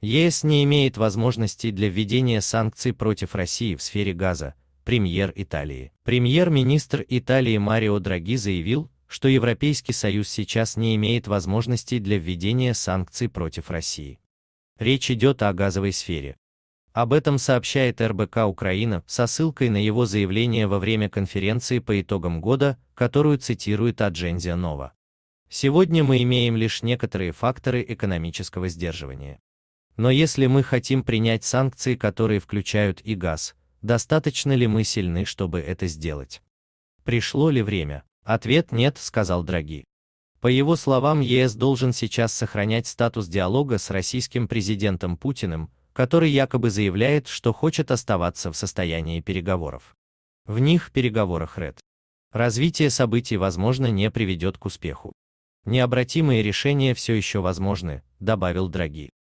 ЕС не имеет возможностей для введения санкций против России в сфере газа, премьер Италии. Премьер-министр Италии Марио Драги заявил, что Европейский Союз сейчас не имеет возможностей для введения санкций против России. Речь идет о газовой сфере. Об этом сообщает РБК Украина со ссылкой на его заявление во время конференции по итогам года, которую цитирует Аджензия Нова. Сегодня мы имеем лишь некоторые факторы экономического сдерживания. Но если мы хотим принять санкции, которые включают и газ, достаточно ли мы сильны, чтобы это сделать? Пришло ли время? Ответ нет, сказал Драги. По его словам, ЕС должен сейчас сохранять статус диалога с российским президентом Путиным, который якобы заявляет, что хочет оставаться в состоянии переговоров. В них переговорах РЭД. Развитие событий, возможно, не приведет к успеху. Необратимые решения все еще возможны, добавил Драги.